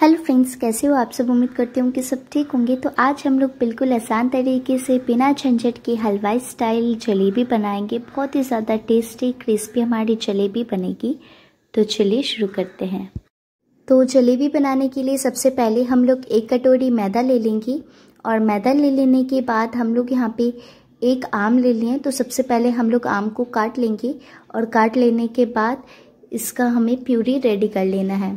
hello friends कैसे हो आप सब उम्मीद करती हूँ कि सब ठीक होंगे तो आज हम लोग बिल्कुल आसान तरीके से बिना झंझट के हलवाई स्टाइल जलेबी बनाएंगे बहुत ही ज़्यादा टेस्टी क्रिस्पी हमारी जलेबी बनेगी तो चलिए शुरू करते हैं तो जलेबी बनाने के लिए सबसे पहले हम लोग एक कटोरी मैदा ले लेंगे और मैदा ले लेने के बाद हम लोग यहाँ पर एक आम ले लिए तो सबसे पहले हम लोग आम को काट लेंगे और काट लेने के बाद इसका हमें प्यूरी रेडी कर लेना है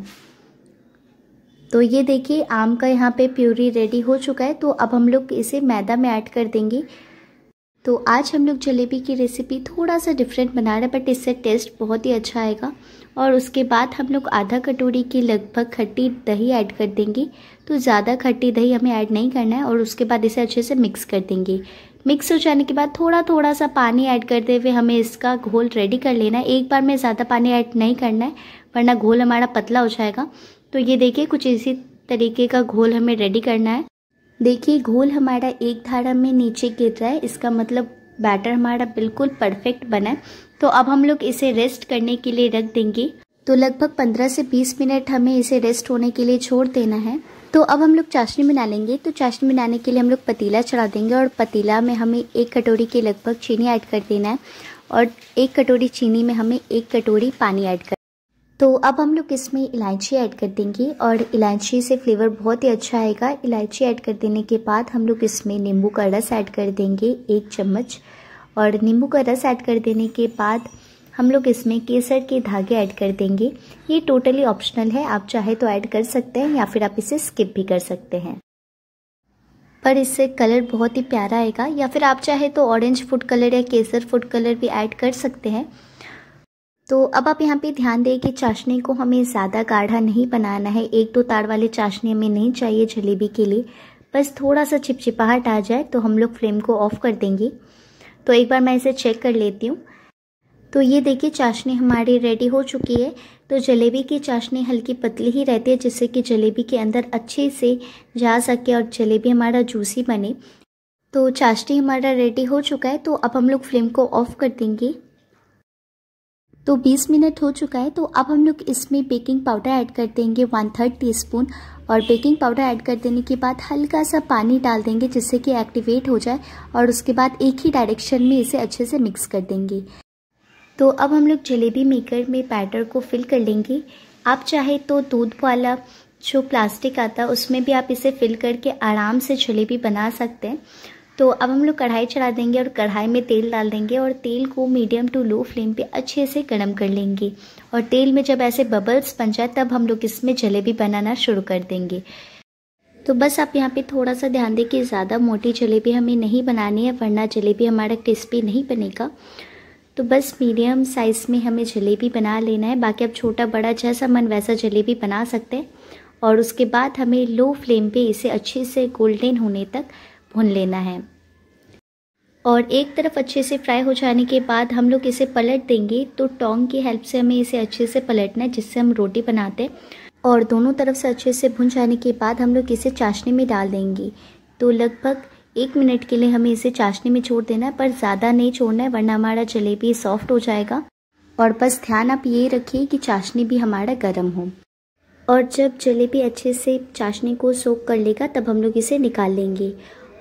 तो ये देखिए आम का यहाँ पे प्यूरी रेडी हो चुका है तो अब हम लोग इसे मैदा में ऐड कर देंगे तो आज हम लोग जलेबी की रेसिपी थोड़ा सा डिफरेंट बना रहे हैं बट इससे टेस्ट बहुत ही अच्छा आएगा और उसके बाद हम लोग आधा कटोरी की लगभग खट्टी दही ऐड कर देंगे तो ज़्यादा खट्टी दही हमें ऐड नहीं करना है और उसके बाद इसे अच्छे से मिक्स कर देंगे मिक्स हो जाने के बाद थोड़ा थोड़ा सा पानी ऐड करते हुए हमें इसका घोल रेडी कर लेना है एक बार में ज़्यादा पानी ऐड नहीं करना है वरना घोल हमारा पतला हो जाएगा तो ये देखिए कुछ इसी तरीके का घोल हमें रेडी करना है देखिए घोल हमारा एक धारा में नीचे गिर रहा है इसका मतलब बैटर हमारा बिल्कुल परफेक्ट बना है तो अब हम लोग इसे रेस्ट करने के लिए रख देंगे तो लगभग 15 से 20 मिनट हमें इसे रेस्ट होने के लिए छोड़ देना है तो अब हम लोग चाशनी बना लेंगे तो चाशनी बनाने के लिए हम लोग पतीला चढ़ा देंगे और पतीला में हमें एक कटोरी के लगभग चीनी ऐड कर देना है और एक कटोरी चीनी में हमें एक कटोरी पानी ऐड कर तो अब हम लोग इसमें इलायची ऐड कर देंगे और इलायची से फ्लेवर बहुत ही अच्छा आएगा इलायची ऐड कर देने के बाद हम लोग इसमें नींबू का रस ऐड कर देंगे एक चम्मच और नींबू का रस ऐड कर देने के बाद हम लोग इसमें केसर के धागे ऐड कर देंगे ये टोटली ऑप्शनल है आप चाहे तो ऐड कर सकते हैं या फिर आप इसे स्किप भी कर सकते हैं पर इससे कलर बहुत ही प्यारा आएगा या फिर आप चाहे तो ऑरेंज फूड कलर या केसर फूड कलर भी ऐड कर सकते हैं तो अब आप यहाँ पे ध्यान दें कि चाशनी को हमें ज़्यादा गाढ़ा नहीं बनाना है एक दो ताड़ वाले चाशनी हमें नहीं चाहिए जलेबी के लिए बस थोड़ा सा चिपचिपाहट आ जाए तो हम लोग फ्लेम को ऑफ कर देंगे तो एक बार मैं इसे चेक कर लेती हूँ तो ये देखिए चाशनी हमारी रेडी हो चुकी है तो जलेबी की चाशनी हल्की पतली ही रहती है जिससे कि जलेबी के अंदर अच्छे से जा सके और जलेबी हमारा जूसी बने तो चाशनी हमारा रेडी हो चुका है तो अब हम लोग फ्लेम को ऑफ कर देंगे तो 20 मिनट हो चुका है तो अब हम लोग इसमें बेकिंग पाउडर ऐड कर देंगे वन थर्ड टी स्पून और बेकिंग पाउडर ऐड कर देने के बाद हल्का सा पानी डाल देंगे जिससे कि एक्टिवेट हो जाए और उसके बाद एक ही डायरेक्शन में इसे अच्छे से मिक्स कर देंगे तो अब हम लोग जलेबी मेकर में बैटर को फिल कर लेंगे आप चाहे तो दूध वाला जो प्लास्टिक आता है उसमें भी आप इसे फिल करके आराम से जलेबी बना सकते हैं तो अब हम लोग कढ़ाई चढ़ा देंगे और कढ़ाई में तेल डाल देंगे और तेल को मीडियम टू लो फ्लेम पे अच्छे से गर्म कर लेंगे और तेल में जब ऐसे बबल्स बन जाए तब हम लोग इसमें जलेबी बनाना शुरू कर देंगे तो बस आप यहाँ पे थोड़ा सा ध्यान दें कि ज़्यादा मोटी जलेबी हमें नहीं बनानी है वरना जलेबी हमारा क्रिस्पी नहीं बनेगा तो बस मीडियम साइज़ में हमें जलेबी बना लेना है बाकी आप छोटा बड़ा जैसा मन वैसा जलेबी बना सकते हैं और उसके बाद हमें लो फ्लेम पे इसे अच्छे से गोल्डन होने तक भून लेना है और एक तरफ अच्छे से फ्राई हो जाने के बाद हम लोग इसे पलट देंगे तो टोंग की हेल्प से हमें इसे अच्छे से पलटना है जिससे हम रोटी बनाते हैं और दोनों तरफ से अच्छे से भुन जाने के बाद हम लोग इसे चाशनी में डाल देंगे तो लगभग एक मिनट के लिए हमें इसे चाशनी में छोड़ देना है पर ज़्यादा नहीं छोड़ना है वरना हमारा जलेबी सॉफ्ट हो जाएगा और बस ध्यान आप ये रखिए कि चाशनी भी हमारा गर्म हो और जब जलेबी अच्छे से चाशनी को सोख कर लेगा तब हम लोग इसे निकाल लेंगे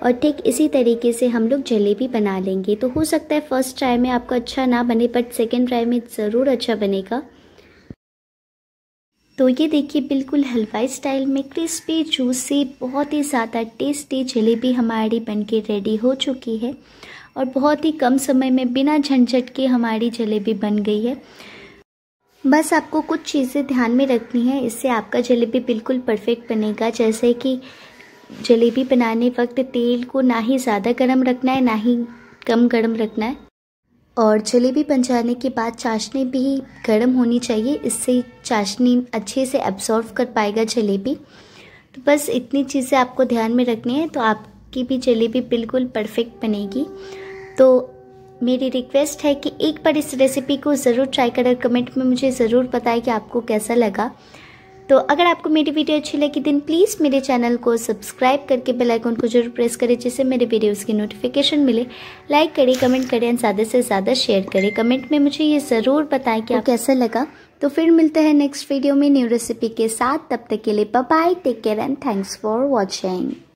और ठीक इसी तरीके से हम लोग जलेबी बना लेंगे तो हो सकता है फर्स्ट ट्राई में आपको अच्छा ना बने बट सेकेंड ट्राई में ज़रूर अच्छा बनेगा तो ये देखिए बिल्कुल हलवाई स्टाइल में क्रिस्पी जूसी बहुत ही ज़्यादा टेस्टी जलेबी हमारी बनके रेडी हो चुकी है और बहुत ही कम समय में बिना झंझट के हमारी जलेबी बन गई है बस आपको कुछ चीज़ें ध्यान में रखनी है इससे आपका जलेबी बिल्कुल परफेक्ट बनेगा जैसे कि जलेबी बनाने वक्त तेल को ना ही ज़्यादा गर्म रखना है ना ही कम गर्म रखना है और जलेबी बन जाने के बाद चाशनी भी गर्म होनी चाहिए इससे चाशनी अच्छे से एब्जॉर्व कर पाएगा जलेबी तो बस इतनी चीज़ें आपको ध्यान में रखनी है तो आपकी भी जलेबी बिल्कुल परफेक्ट बनेगी तो मेरी रिक्वेस्ट है कि एक बार इस रेसिपी को ज़रूर ट्राई करें कमेंट में मुझे ज़रूर बताएं कि आपको कैसा लगा तो अगर आपको मेरी वीडियो अच्छी लगी दिन प्लीज़ मेरे चैनल को सब्सक्राइब करके बेल आइकन को जरूर प्रेस करें जिससे मेरे वीडियोस की नोटिफिकेशन मिले लाइक करें कमेंट करें एंड ज़्यादा से ज़्यादा शेयर करें कमेंट में मुझे ये ज़रूर बताएं कि तो आप कैसा लगा तो फिर मिलते हैं नेक्स्ट वीडियो में न्यू रेसिपी के साथ तब तक के लिए bye take care and thanks for watching